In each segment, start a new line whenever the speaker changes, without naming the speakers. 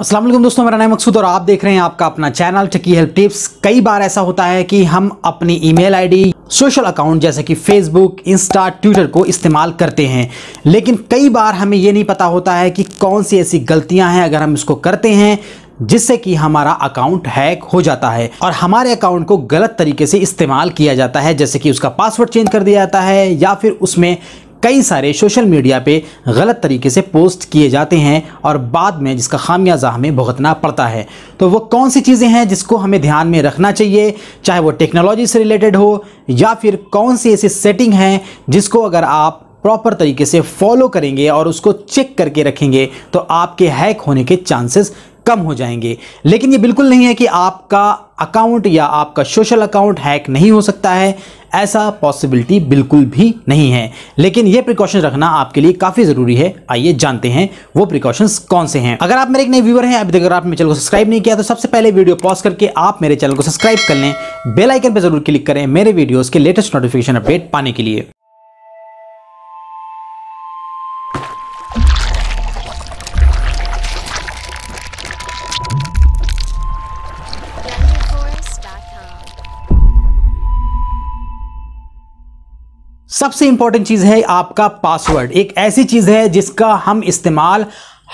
असलम दोस्तों मेरा नाम मकसूद और आप देख रहे हैं आपका अपना चैनल टकी हेल्प टिप्स कई बार ऐसा होता है कि हम अपनी ईमेल आईडी सोशल अकाउंट जैसे कि फेसबुक इंस्टा ट्विटर को इस्तेमाल करते हैं लेकिन कई बार हमें ये नहीं पता होता है कि कौन सी ऐसी गलतियां हैं अगर हम इसको करते हैं जिससे कि हमारा अकाउंट हैक हो जाता है और हमारे अकाउंट को गलत तरीके से इस्तेमाल किया जाता है जैसे कि उसका पासवर्ड चेंज कर दिया जाता है या फिर उसमें कई सारे सोशल मीडिया पे गलत तरीके से पोस्ट किए जाते हैं और बाद में जिसका खामियाजा हमें भुगतना पड़ता है तो वो कौन सी चीज़ें हैं जिसको हमें ध्यान में रखना चाहिए चाहे वो टेक्नोलॉजी से रिलेटेड हो या फिर कौन सी ऐसी सेटिंग हैं जिसको अगर आप प्रॉपर तरीके से फॉलो करेंगे और उसको चेक करके रखेंगे तो आपके हैक होने के चांसेस कम हो जाएंगे लेकिन ये बिल्कुल नहीं है कि आपका अकाउंट या आपका सोशल अकाउंट हैक नहीं हो सकता है ऐसा पॉसिबिलिटी बिल्कुल भी नहीं है लेकिन ये प्रिकॉशन रखना आपके लिए काफ़ी ज़रूरी है आइए जानते हैं वो प्रिकॉशंस कौन से हैं अगर आप मेरे एक नए व्यूवर हैं अभी तक आपने चैनल को सब्सक्राइब नहीं किया तो सबसे पहले वीडियो पॉज करके आप मेरे चैनल को सब्सक्राइब कर लें बेलाइकन पर जरूर क्लिक करें मेरे वीडियोज़ के लेटेस्ट नोटिफिकेशन अपडेट पाने के लिए सबसे इंपॉर्टेंट चीज़ है आपका पासवर्ड एक ऐसी चीज़ है जिसका हम इस्तेमाल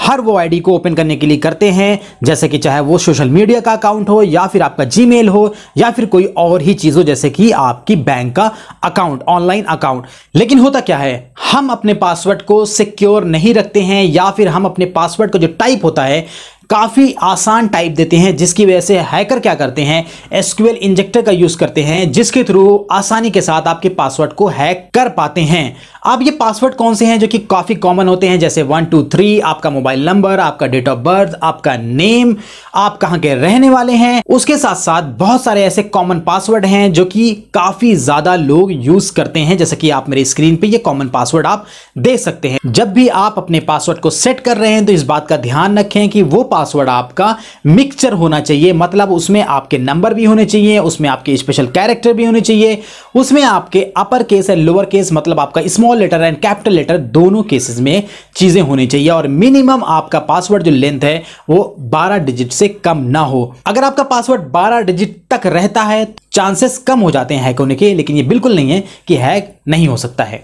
हर वो आईडी को ओपन करने के लिए करते हैं जैसे कि चाहे वो सोशल मीडिया का अकाउंट हो या फिर आपका जीमेल हो या फिर कोई और ही चीज़ हो जैसे कि आपकी बैंक का अकाउंट ऑनलाइन अकाउंट लेकिन होता क्या है हम अपने पासवर्ड को सिक्योर नहीं रखते हैं या फिर हम अपने पासवर्ड को जो टाइप होता है काफ़ी आसान टाइप देते हैं जिसकी वजह से हैकर क्या करते हैं एसक्यूएल इंजेक्टर का यूज़ करते हैं जिसके थ्रू आसानी के साथ आपके पासवर्ड को हैक कर पाते हैं अब ये पासवर्ड कौन से हैं जो कि काफ़ी कॉमन होते हैं जैसे वन टू थ्री आपका मोबाइल नंबर आपका डेट ऑफ बर्थ आपका नेम आप कहाँ के रहने वाले हैं उसके साथ साथ बहुत सारे ऐसे कॉमन पासवर्ड हैं जो कि काफ़ी ज़्यादा लोग यूज़ करते हैं जैसे कि आप मेरी स्क्रीन पर ये कॉमन पासवर्ड आप दे सकते हैं जब भी आप अपने पासवर्ड को सेट कर रहे हैं तो इस बात का ध्यान रखें कि वो पास पासवर्ड आपका मिक्सचर होना चाहिए मतलब उसमें आपके नंबर भी होने चाहिए उसमें आपके स्पेशल कैरेक्टर भी होने चाहिए उसमें आपके upper case and lower case मतलब आपका small letter and capital letter दोनों केसेस में चीज़ें होनी चाहिए और मिनिमम आपका पासवर्ड जो लेंथ है वो बारह डिजिट से कम ना हो अगर आपका पासवर्ड बारह डिजिट तक रहता है चांसेस कम हो जाते हैं हैक होने के लेकिन ये बिल्कुल नहीं है कि हैक नहीं हो सकता है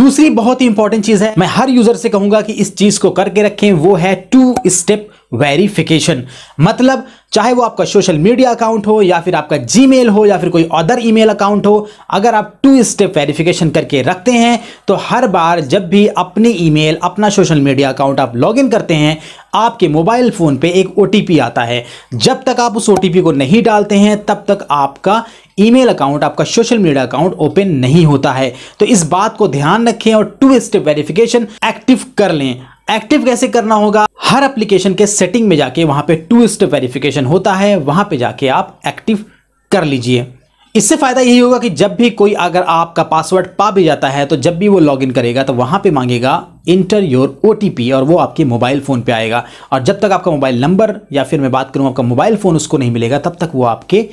दूसरी बहुत ही इंपॉर्टेंट चीज है मैं हर यूजर से कहूंगा कि इस चीज को करके रखें वो है टू स्टेप वेरिफिकेशन मतलब चाहे वो आपका सोशल मीडिया अकाउंट हो या फिर आपका जीमेल हो या फिर कोई अदर ईमेल अकाउंट हो अगर आप टू स्टेप वेरिफिकेशन करके रखते हैं तो हर बार जब भी अपने ईमेल अपना सोशल मीडिया अकाउंट आप लॉगिन करते हैं आपके मोबाइल फ़ोन पे एक ओ आता है जब तक आप उस ओ को नहीं डालते हैं तब तक आपका ईमेल अकाउंट आपका सोशल मीडिया अकाउंट ओपन नहीं होता है तो इस बात को ध्यान रखें और टू स्टेप वेरिफिकेशन एक्टिव कर लें एक्टिव कैसे करना होगा हर एप्लीकेशन के सेटिंग में जाके वहां पे टू स्टेप वेरिफिकेशन होता है वहां पे जाके आप एक्टिव कर लीजिए इससे फायदा यही होगा कि जब भी कोई अगर आपका पासवर्ड पा भी जाता है तो जब भी वो लॉगिन करेगा तो वहां पे मांगेगा इंटर योर ओ और वो आपके मोबाइल फ़ोन पे आएगा और जब तक आपका मोबाइल नंबर या फिर मैं बात करूँ आपका मोबाइल फ़ोन उसको नहीं मिलेगा तब तक वो आपके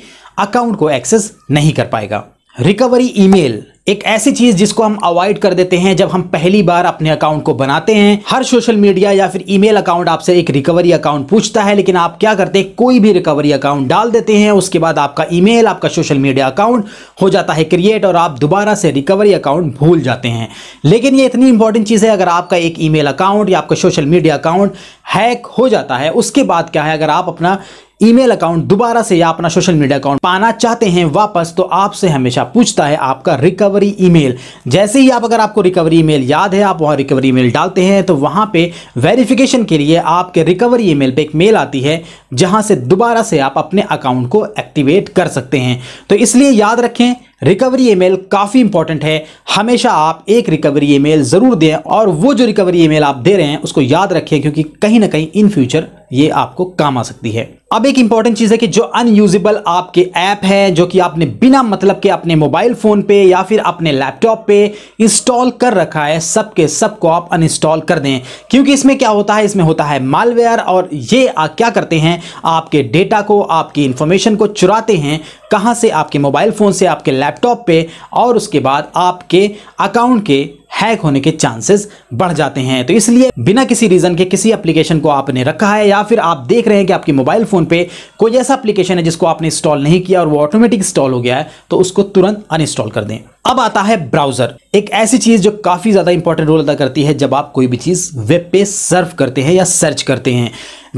अकाउंट को एक्सेस नहीं कर पाएगा रिकवरी ईमेल एक ऐसी चीज जिसको हम अवॉइड कर देते हैं जब हम पहली बार अपने अकाउंट को बनाते हैं हर सोशल मीडिया या फिर ईमेल अकाउंट आपसे एक रिकवरी अकाउंट पूछता है लेकिन आप क्या करते हैं कोई भी रिकवरी अकाउंट डाल देते हैं उसके बाद आपका ईमेल आपका सोशल मीडिया अकाउंट हो जाता है क्रिएट और आप दोबारा से रिकवरी अकाउंट भूल जाते हैं लेकिन ये इतनी इंपॉर्टेंट चीज़ है अगर आपका एक ई अकाउंट या आपका सोशल मीडिया अकाउंट हैक हो जाता है उसके बाद क्या है अगर आप अपना ईमेल अकाउंट दोबारा से या अपना सोशल मीडिया अकाउंट पाना चाहते हैं वापस तो आपसे हमेशा पूछता है आपका रिकवरी ईमेल जैसे ही आप अगर आपको रिकवरी ईमेल याद है आप वहां रिकवरी ईमेल डालते हैं तो वहां पे वेरिफिकेशन के लिए आपके रिकवरी ईमेल पे एक मेल आती है जहां से दोबारा से आप अपने अकाउंट को एक्टिवेट कर सकते हैं तो इसलिए याद रखें रिकवरी ईमेल काफ़ी इंपॉर्टेंट है हमेशा आप एक रिकवरी ईमेल ज़रूर दें और वो जो रिकवरी ईमेल आप दे रहे हैं उसको याद रखें क्योंकि कहीं ना कहीं इन फ्यूचर ये आपको काम आ सकती है अब एक इंपॉर्टेंट चीज़ है कि जो अनयूजेबल आपके ऐप है जो कि आपने बिना मतलब के अपने मोबाइल फ़ोन पे या फिर अपने लैपटॉप पे इंस्टॉल कर रखा है सबके सब को आप अनइंस्टॉल कर दें क्योंकि इसमें क्या होता है इसमें होता है मालवेयर और ये आ, क्या करते हैं आपके डेटा को आपकी इंफॉर्मेशन को चुराते हैं कहाँ से आपके मोबाइल फ़ोन से आपके लैप लैपटॉप पे और उसके बाद आपके अकाउंट के हैक होने के चांसेस बढ़ जाते हैं तो इसलिए बिना किसी रीज़न के किसी एप्लीकेशन को आपने रखा है या फिर आप देख रहे हैं कि आपके मोबाइल फ़ोन पे कोई ऐसा एप्लीकेशन है जिसको आपने इंस्टॉल नहीं किया और वो ऑटोमेटिक इंस्टॉल हो गया है तो उसको तुरंत अनइंस्टॉल कर दें अब आता है ब्राउज़र एक ऐसी चीज़ जो काफ़ी ज़्यादा इंपॉर्टेंट रोल अदा करती है जब आप कोई भी चीज़ वेब पे सर्व करते हैं या सर्च करते हैं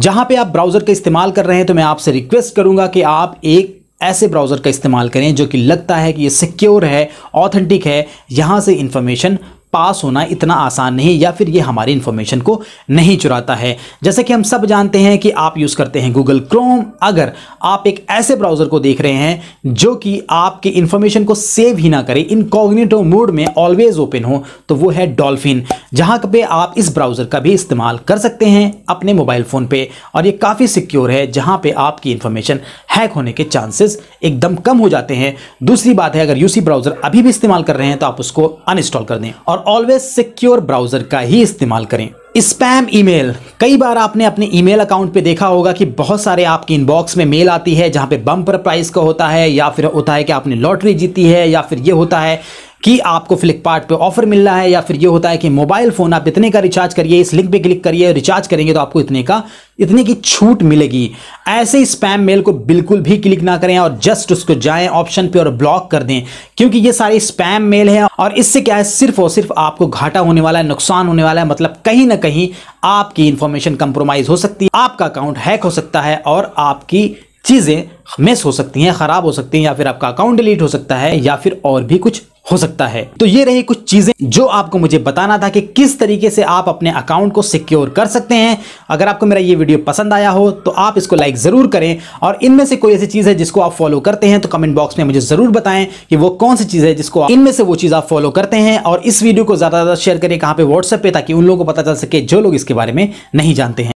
जहां पे आप ब्राउज़र का इस्तेमाल कर रहे हैं तो मैं आपसे रिक्वेस्ट करूंगा कि आप एक ऐसे ब्राउज़र का इस्तेमाल करें जो कि लगता है कि ये सिक्योर है ऑथेंटिक है यहाँ से इन्फॉर्मेशन पास होना इतना आसान नहीं या फिर ये हमारी इन्फॉर्मेशन को नहीं चुराता है जैसे कि हम सब जानते हैं कि आप यूज़ करते हैं गूगल क्रोम अगर आप एक ऐसे ब्राउज़र को देख रहे हैं जो कि आपके इन्फॉर्मेशन को सेव ही ना करे इनकॉग्निटो मोड में ऑलवेज ओपन हो तो वो है डॉल्फिन जहाँ पे आप इस ब्राउज़र का भी इस्तेमाल कर सकते हैं अपने मोबाइल फ़ोन पर और ये काफ़ी सिक्योर है जहाँ पर आपकी इन्फॉर्मेशन हैक होने के चांसेस एकदम कम हो जाते हैं दूसरी बात है अगर यूसी ब्राउज़र अभी भी इस्तेमाल कर रहे हैं तो आप उसको अनइंस्टॉल कर दें और और ऑलवेज सिक्योर ब्राउजर का ही इस्तेमाल करें स्पैम ईमेल कई बार आपने अपने ईमेल अकाउंट पे देखा होगा कि बहुत सारे आपकी इनबॉक्स में मेल आती है जहां पे बम्पर प्राइस का होता है या फिर होता है कि आपने लॉटरी जीती है या फिर ये होता है कि आपको फ्लिपकार्ट पे ऑफर मिल रहा है या फिर ये होता है कि मोबाइल फ़ोन आप इतने का रिचार्ज करिए इस लिंक पे क्लिक करिए रिचार्ज करेंगे तो आपको इतने का इतने की छूट मिलेगी ऐसे स्पैम मेल को बिल्कुल भी क्लिक ना करें और जस्ट उसको जाएं ऑप्शन पे और ब्लॉक कर दें क्योंकि ये सारे स्पैम मेल है और इससे क्या है सिर्फ और सिर्फ आपको घाटा होने वाला है नुकसान होने वाला है मतलब कहीं ना कहीं आपकी इंफॉर्मेशन कंप्रोमाइज हो सकती है आपका अकाउंट हैक हो सकता है और आपकी चीज़ें मिस हो सकती हैं ख़राब हो सकती हैं या फिर आपका अकाउंट डिलीट हो सकता है या फिर और भी कुछ हो सकता है तो ये रही कुछ चीजें जो आपको मुझे बताना था कि किस तरीके से आप अपने अकाउंट को सिक्योर कर सकते हैं अगर आपको मेरा ये वीडियो पसंद आया हो तो आप इसको लाइक जरूर करें और इनमें से कोई ऐसी चीज है जिसको आप फॉलो करते हैं तो कमेंट बॉक्स में मुझे जरूर बताएं कि वो कौन सी चीज है जिसको इनमें से वो चीज आप फॉलो करते हैं और इस वीडियो को ज्यादा ज्यादा शेयर करें कहां पर व्हाट्सएप पे ताकि उन लोगों को पता चल सके जो लोग इसके बारे में नहीं जानते हैं